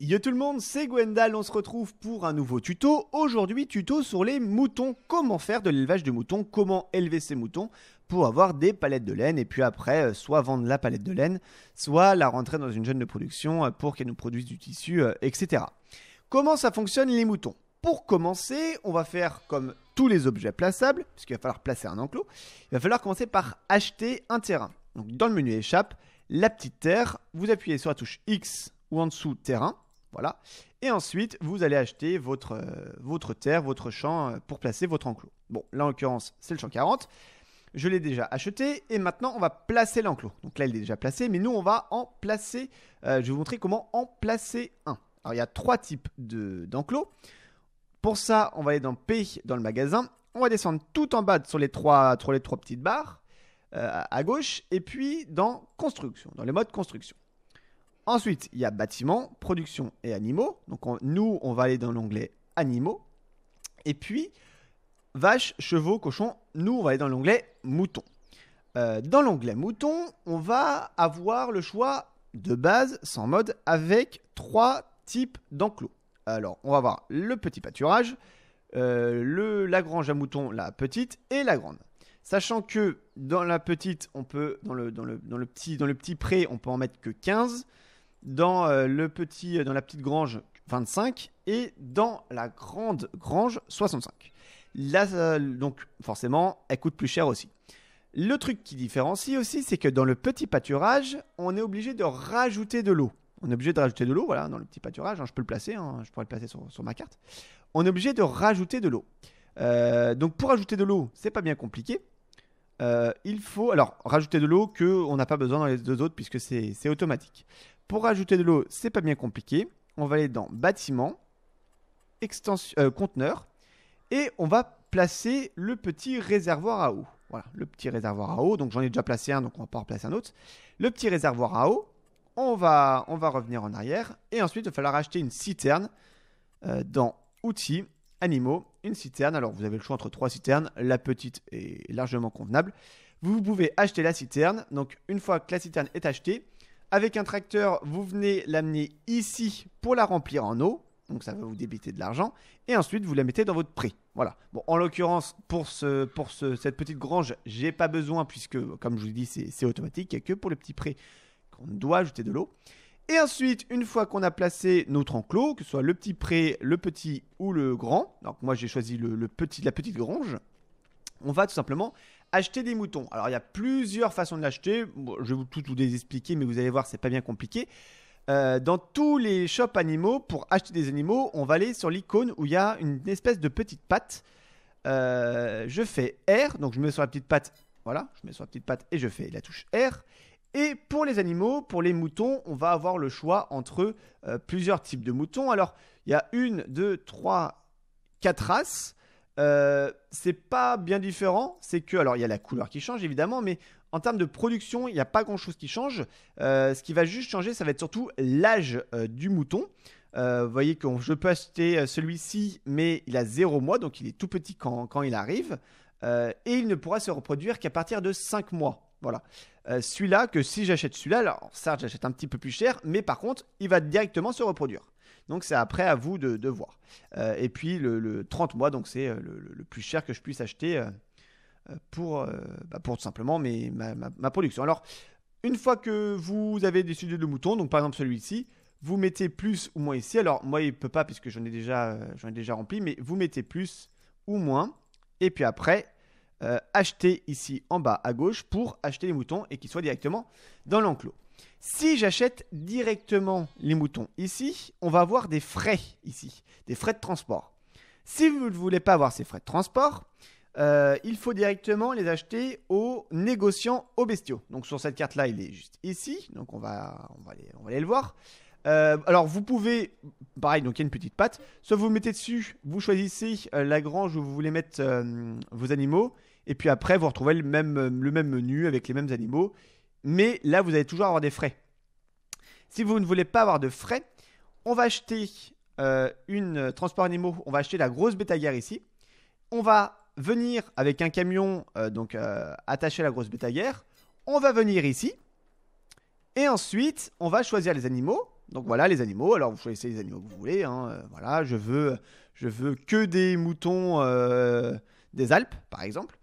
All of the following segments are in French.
Yo tout le monde, c'est Gwendal, on se retrouve pour un nouveau tuto. Aujourd'hui, tuto sur les moutons. Comment faire de l'élevage de moutons, comment élever ces moutons pour avoir des palettes de laine et puis après, euh, soit vendre la palette de laine, soit la rentrer dans une chaîne de production euh, pour qu'elle nous produise du tissu, euh, etc. Comment ça fonctionne les moutons Pour commencer, on va faire comme tous les objets plaçables, puisqu'il va falloir placer un enclos, il va falloir commencer par acheter un terrain. Donc dans le menu échappe, la petite terre, vous appuyez sur la touche X ou en dessous terrain, voilà. Et ensuite, vous allez acheter votre, euh, votre terre, votre champ euh, pour placer votre enclos. Bon, là en l'occurrence, c'est le champ 40. Je l'ai déjà acheté et maintenant on va placer l'enclos. Donc là, il est déjà placé, mais nous on va en placer. Euh, je vais vous montrer comment en placer un. Alors il y a trois types d'enclos. pour ça, on va aller dans P dans le magasin. On va descendre tout en bas sur les trois, trois petites barres à gauche et puis dans construction, dans les modes construction. Ensuite, il y a bâtiment, production et animaux. Donc nous, on va aller dans l'onglet animaux. Et puis, vaches, chevaux, cochons, nous, on va aller dans l'onglet moutons. Euh, dans l'onglet moutons, on va avoir le choix de base, sans mode, avec trois types d'enclos. Alors, on va avoir le petit pâturage, euh, le, la grange à moutons, la petite et la grande. Sachant que dans la petite, on peut, dans le, dans le, petit, dans le petit pré, on peut en mettre que 15 dans, euh, le petit, euh, dans la petite grange 25 et dans la grande grange 65. Là, euh, donc forcément, elle coûte plus cher aussi. Le truc qui différencie aussi, c'est que dans le petit pâturage, on est obligé de rajouter de l'eau. On est obligé de rajouter de l'eau, voilà, dans le petit pâturage, hein, je peux le placer, hein, je pourrais le placer sur, ma carte. On est obligé de rajouter de l'eau. donc pour rajouter de l'eau, c'est pas bien compliqué. il faut alors rajouter de l'eau que on n'a pas besoin dans les deux autres puisque c'est automatique. Pour ajouter de l'eau, c'est pas bien compliqué. On va aller dans bâtiment, extension, euh, conteneur, et on va placer le petit réservoir à eau. Voilà, le petit réservoir à eau. Donc j'en ai déjà placé un, donc on va pas en replacer un autre. Le petit réservoir à eau. On va, on va revenir en arrière. Et ensuite, il va falloir acheter une citerne euh, dans outils, animaux, une citerne. Alors vous avez le choix entre trois citernes. La petite est largement convenable. Vous pouvez acheter la citerne. Donc une fois que la citerne est achetée, avec un tracteur, vous venez l'amener ici pour la remplir en eau. Donc ça va vous débiter de l'argent. Et ensuite, vous la mettez dans votre pré. Voilà. Bon, en l'occurrence, pour, ce, pour cette petite grange, j'ai pas besoin puisque, comme je vous dis, c'est automatique. Il n'y a que pour le petit pré qu'on doit ajouter de l'eau. Et ensuite, une fois qu'on a placé notre enclos, que ce soit le petit pré, le petit ou le grand, donc moi j'ai choisi le, petit, la petite grange, on va tout simplement acheter des moutons. Alors il y a plusieurs façons de l'acheter. je vais vous tout, vous les expliquer, mais vous allez voir, c'est pas bien compliqué. Euh, dans tous les shops animaux, pour acheter des animaux, on va aller sur l'icône où il y a une espèce de petite patte. Euh, je fais R, donc je mets sur la petite patte. Voilà, je mets sur la petite patte et je fais la touche R. Et pour les animaux, pour les moutons, on va avoir le choix entre euh, plusieurs types de moutons. Alors, il y a une, deux, trois, quatre races. Euh, c'est pas bien différent. C'est que, alors il y a la couleur qui change évidemment, mais en termes de production, il n'y a pas grand chose qui change. Euh, ce qui va juste changer, ça va être surtout l'âge euh, du mouton. Vous voyez que je peux acheter celui-ci, mais il a 0 mois, donc il est tout petit quand, quand il arrive. et il ne pourra se reproduire qu'à partir de 5 mois. Voilà. celui-là, que si j'achète celui-là, alors ça j'achète un petit peu plus cher, mais par contre, il va directement se reproduire. Donc c'est après à vous de, voir. Euh, et puis le, 30 mois, donc c'est euh, le, plus cher que je puisse acheter euh, pour, bah, pour tout simplement mes, ma, production. Alors une fois que vous avez décidé de mouton, donc par exemple celui-ci, vous mettez plus ou moins ici. Alors moi il ne peut pas puisque j'en ai déjà déjà rempli, mais vous mettez plus ou moins. Et puis après, achetez acheter ici en bas à gauche pour acheter les moutons et qu'ils soient directement dans l'enclos. Si j'achète directement les moutons ici, on va avoir des frais ici, des frais de transport. Si vous ne voulez pas avoir ces frais de transport, euh, il faut directement les acheter aux négociants aux bestiaux. Donc sur cette carte-là, il est juste ici. Donc on va, aller, le voir. Euh, alors vous pouvez, pareil, donc il y a une petite patte. Soit vous mettez dessus, vous choisissez euh, la grange où vous voulez mettre vos animaux. Et puis après, vous retrouvez le même menu avec les mêmes animaux mais là, vous allez toujours avoir des frais. Si vous ne voulez pas avoir de frais, on va acheter euh, une euh, transport animaux, on va acheter la grosse bétaillère ici. On va venir avec un camion, euh, donc euh, attacher la grosse bétaillère. On va venir ici. Et ensuite, on va choisir les animaux. Donc voilà les animaux. Alors vous choisissez les animaux que vous voulez. Hein. voilà, je veux, je veux que des moutons des Alpes, par exemple.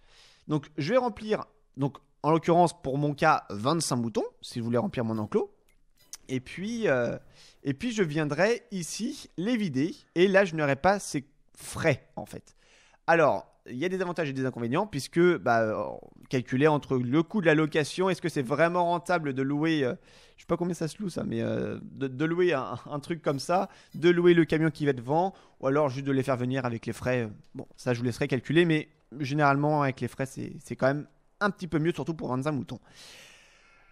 Donc je vais remplir. Donc en l'occurrence, pour mon cas, 25 moutons, si je voulais remplir mon enclos. Et puis, euh, et puis je viendrai ici les vider. Et là, je n'aurai pas ces frais, en fait. Alors, il y a des avantages et des inconvénients, puisque bah, euh, calculer entre le coût de la location, est-ce que c'est vraiment rentable de louer, euh, je sais pas combien ça se loue ça, mais de, louer un, un, truc comme ça, de louer le camion qui va devant, ou alors juste de les faire venir avec les frais. Bon, ça je vous laisserai calculer, mais généralement avec les frais, c'est quand même un petit peu mieux, surtout pour vendre moutons. mouton.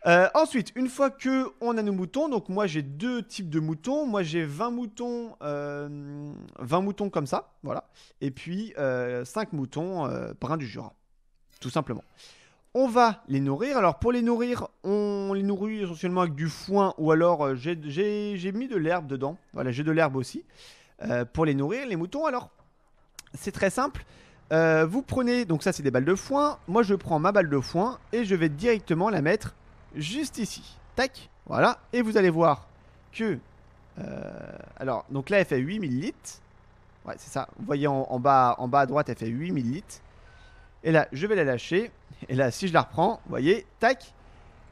Euh, ensuite, une fois que on a nos moutons, donc moi j'ai deux types de moutons. Moi j'ai 20 moutons, 20 euh, moutons comme ça, voilà. Et puis euh, 5 moutons euh, bruns du Jura, tout simplement. On va les nourrir. Alors pour les nourrir, on les nourrit essentiellement avec du foin ou alors j'ai mis de l'herbe dedans. Voilà, j'ai de l'herbe aussi pour les nourrir, les moutons. Alors c'est très simple. Euh, vous prenez, donc ça c'est des balles de foin. Moi je prends ma balle de foin et je vais directement la mettre juste ici. Tac, voilà. Et vous allez voir que. Euh, alors, donc là elle fait 8000 litres. Ouais, c'est ça. Vous voyez en, bas, en bas à droite, elle fait 8000 litres. Et là, je vais la lâcher. Et là, si je la reprends, vous voyez, tac,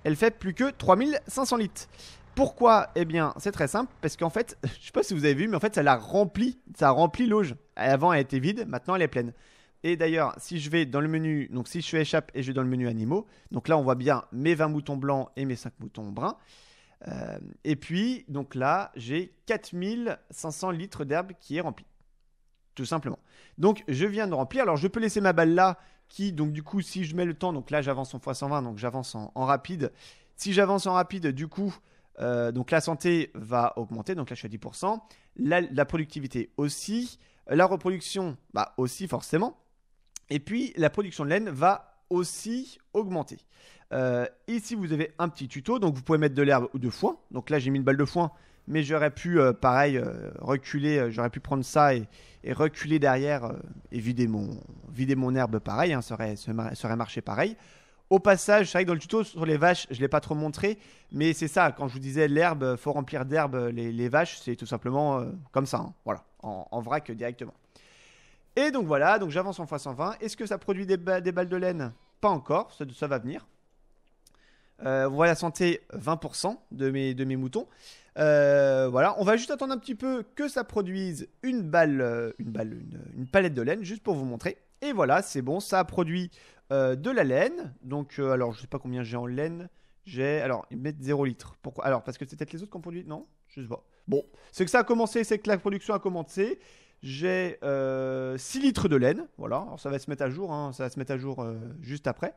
elle fait plus que 3500 litres. Pourquoi Eh bien, c'est très simple, parce qu'en fait, je sais pas si vous avez vu, mais en fait, ça la remplit, ça remplit l'auge. Avant, elle était vide, maintenant, elle est pleine. Et d'ailleurs, si je vais dans le menu, donc si je suis échappe et je vais dans le menu animaux, donc là on voit bien mes 20 moutons blancs et mes 5 moutons bruns. Euh, et puis, donc là, j'ai 4500 litres d'herbe qui est remplie. Tout simplement. Donc, je viens de remplir. Alors, je peux laisser ma balle là, qui, donc du coup, si je mets le temps, donc là, j'avance en x120, donc j'avance en, rapide. Si j'avance en rapide, du coup, euh, donc la santé va augmenter. Donc là, je suis à 10%. La, la productivité aussi. La reproduction, bah aussi, forcément. Et puis, la production de laine va aussi augmenter. Euh, ici, vous avez un petit tuto, donc vous pouvez mettre de l'herbe ou de foin. Donc là, j'ai mis une balle de foin, mais j'aurais pu, euh, pareil, euh, reculer, j'aurais pu prendre ça et, reculer derrière et vider mon, vider mon herbe pareil, hein. ça, aurait, ça, marché pareil. Au passage, c'est vrai que dans le tuto sur les vaches, je ne l'ai pas trop montré, mais c'est ça, quand je vous disais l'herbe, faut remplir d'herbe les, vaches, c'est tout simplement comme ça, hein. voilà, en, en vrac directement. Et donc voilà, donc j'avance en x120. Est-ce que ça produit des, balles de laine Pas encore, ça, va venir. Euh, voilà santé 20% de mes, de mes moutons. Euh, voilà, on va juste attendre un petit peu que ça produise une balle, euh, une palette de laine, juste pour vous montrer. Et voilà, c'est bon, ça a produit euh, de la laine. Donc, alors je sais pas combien j'ai en laine. J'ai, alors ils mettent 0 litres. Pourquoi Alors parce que c'est peut-être les autres qui ont produit. Non, je sais pas. Bon, c'est que ça a commencé, c'est que la production a commencé. J'ai 6 euh, litres de laine. Voilà, ça va se mettre à jour, hein. ça se mettre à jour euh, juste après.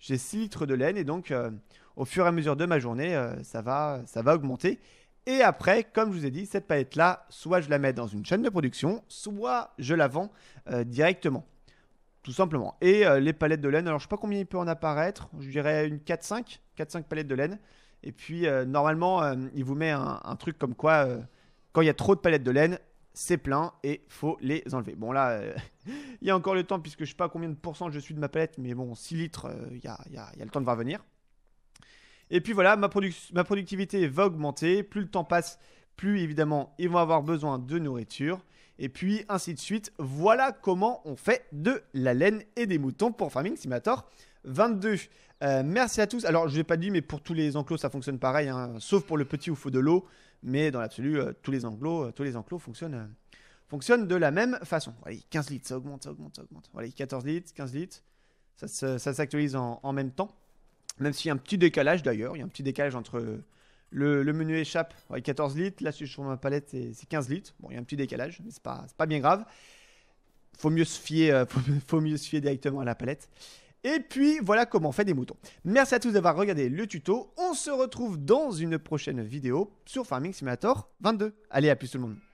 J'ai 6 litres de laine et donc euh, au fur et à mesure de ma journée, ça, va, ça va augmenter. Et après, comme je vous ai dit, cette palette-là, soit je la mets dans une chaîne de production, soit je la vends directement. Tout simplement. Et les palettes de laine, alors je ne sais pas combien il peut en apparaître, je dirais une 4-5, 4-5 palettes de laine. Et puis normalement, il vous met un truc comme quoi, quand il y a trop de palettes de laine, c'est plein et faut les enlever. Bon là, euh, il y a encore le temps puisque je sais pas combien de pourcents je suis de ma palette, mais bon, 6 litres, euh, il y, a, le temps de voir venir. Et puis voilà, ma, ma, productivité va augmenter, plus le temps passe, plus évidemment ils vont avoir besoin de nourriture, et puis ainsi de suite. Voilà comment on fait de la laine et des moutons pour Farming Simulator 22. Euh, merci à tous. Alors je n'ai pas dit, mais pour tous les enclos ça fonctionne pareil, hein, sauf pour le petit où il faut de l'eau mais dans l'absolu, euh, euh, tous les enclos, tous les enclos fonctionnent, de la même façon. Allez, 15 litres, ça augmente, ça augmente, ça augmente. Allez, 14 litres, 15 litres, ça, s'actualise en, même temps. Même s'il y a un petit décalage d'ailleurs, il y a un petit décalage entre euh, le, menu échappe, 14 litres, là je sur ma palette, c'est 15 litres. Bon, il y a un petit décalage, mais c'est pas, pas bien grave. Faut mieux, se fier, faut mieux se fier directement à la palette. Et puis voilà comment on fait des moutons. Merci à tous d'avoir regardé le tuto. On se retrouve dans une prochaine vidéo sur Farming Simulator 22. Allez, à plus tout le monde.